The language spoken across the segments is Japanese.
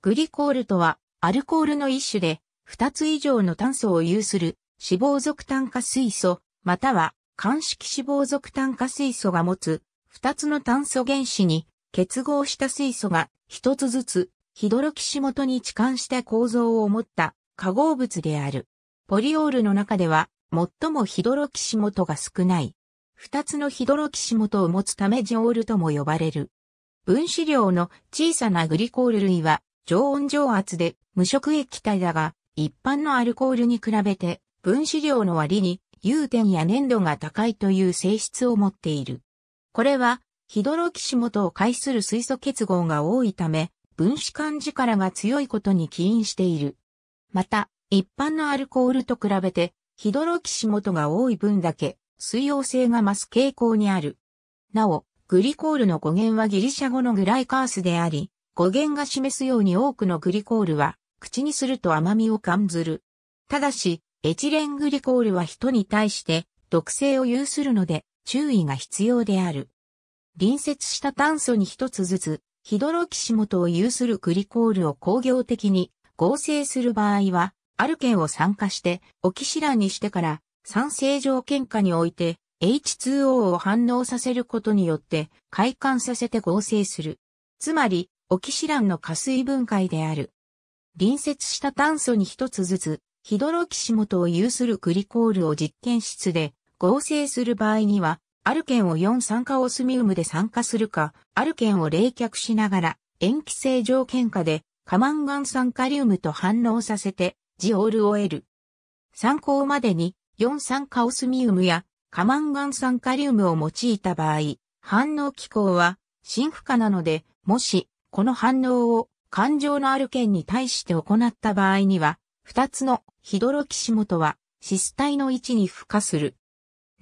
グリコールとは、アルコールの一種で、二つ以上の炭素を有する、脂肪属炭化水素、または、乾式脂肪属炭化水素が持つ、二つの炭素原子に、結合した水素が、一つずつ、ヒドロキシ元に置換した構造を持った化合物である。ポリオールの中では、最もヒドロキシ元が少ない。二つのヒドロキシ元を持つためジオールとも呼ばれる。分子量の小さなグリコール類は常温常圧で無色液体だが、一般のアルコールに比べて分子量の割に融点や粘度が高いという性質を持っている。これは、ヒドロキシモトを介する水素結合が多いため、分子間力が強いことに起因している。また、一般のアルコールと比べて、ヒドロキシモトが多い分だけ、水溶性が増す傾向にある。なお、グリコールの語源はギリシャ語のグライカースであり、語源が示すように多くのグリコールは、口にすると甘みを感ずる。ただし、エチレングリコールは人に対して毒性を有するので注意が必要である。隣接した炭素に一つずつ、ヒドロキシモトを有するグリコールを工業的に合成する場合は、アルケンを酸化してオキシランにしてから酸性条件下において H2O を反応させることによって快感させて合成する。つまり、オキシランの加水分解である。隣接した炭素に一つずつ、ヒドロキシ元を有するグリコールを実験室で合成する場合には、アルケンを4酸化オスミウムで酸化するか、アルケンを冷却しながら、塩基性条件下で、カマンガン酸カリウムと反応させて、ジオールを得る。参考までに、4酸化オスミウムやカマンガン酸カリウムを用いた場合、反応機構は、深負荷なので、もし、この反応を感情のある件に対して行った場合には、二つのヒドロキシモトは、シス体の位置に付加する。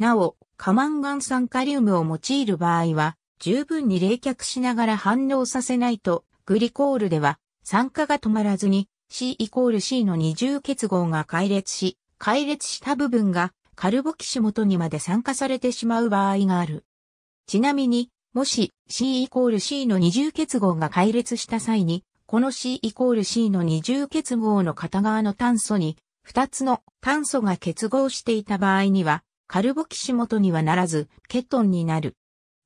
なお、カマンガン酸カリウムを用いる場合は、十分に冷却しながら反応させないと、グリコールでは酸化が止まらずに C イコール C の二重結合が解裂し、解裂した部分がカルボキシモトにまで酸化されてしまう場合がある。ちなみに、もし C イコール C の二重結合が解列した際に、この C イコール C の二重結合の片側の炭素に、二つの炭素が結合していた場合には、カルボキシ元にはならず、ケトンになる。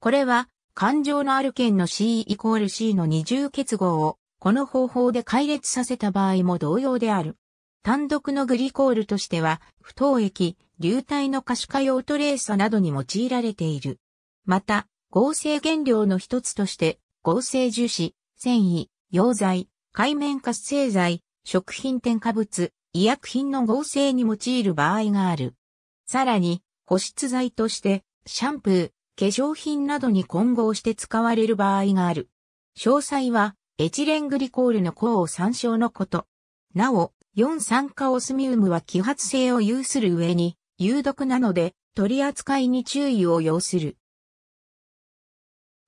これは、感情のある圏の C イコール C の二重結合を、この方法で解列させた場合も同様である。単独のグリコールとしては、不凍液、流体の可視化用トレーサなどに用いられている。また、合成原料の一つとして、合成樹脂、繊維、溶剤、海面活性剤、食品添加物、医薬品の合成に用いる場合がある。さらに、保湿剤として、シャンプー、化粧品などに混合して使われる場合がある。詳細は、エチレングリコールの項を参照のこと。なお、4酸化オスミウムは揮発性を有する上に、有毒なので、取り扱いに注意を要する。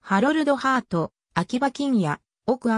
ハロルド・ハート、秋葉金也、奥明、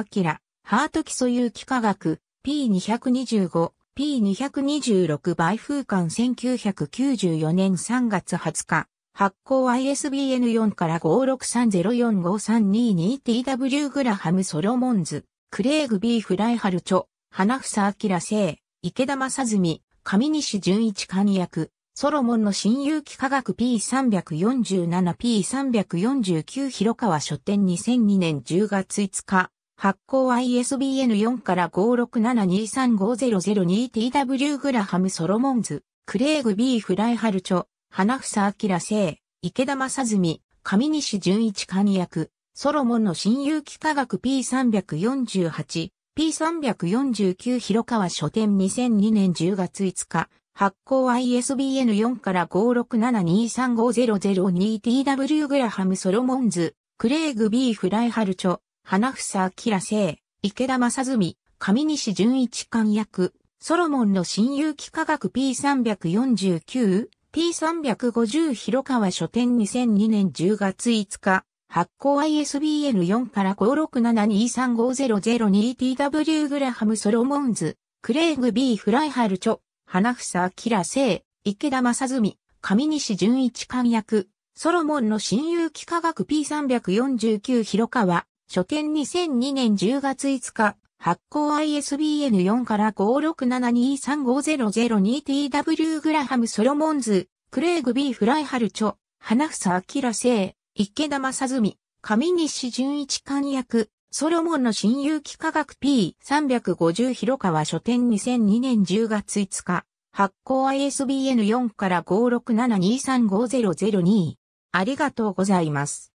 ハート基礎有機化学、P225、P226 倍風間1994年3月20日、発行 ISBN4 から 563045322TW グラハムソロモンズ、クレイグ・ B・ フライハルチョ、花房明生、池田正澄、上西純一官役、ソロモンの新有機科学 P347P349 広川書店2002年10月5日、発行 ISBN4 から 567235002TW グラハムソロモンズ、クレーグ B フライハルチョ、花房明生、池田正純、上西純一寛役、ソロモンの新有機科学 P348、P349 広川書店2002年10月5日、発行 ISBN4 から567235002 TW グラハムソロモンズ、クレイグ B フライハルチョ、花房明星、池田正澄、上西純一官役、ソロモンの新有機科学 P349、P350 広川書店2002年10月5日、発行 ISBN4 から567235002 TW グラハムソロモンズ、クレイグ B フライハルチョ、花房明聖、池田正純、上西純一官役、ソロモンの親友機化学 P349 広川、書店2002年10月5日、発行 ISBN4 から 5672350002TW グラハムソロモンズ、クレイグ B フライハルチョ、花房明聖、池田正純、上西純一官役、ソロモンの親友機科学 P350 広川書店2002年10月5日、発行 ISBN4 から567235002。ありがとうございます。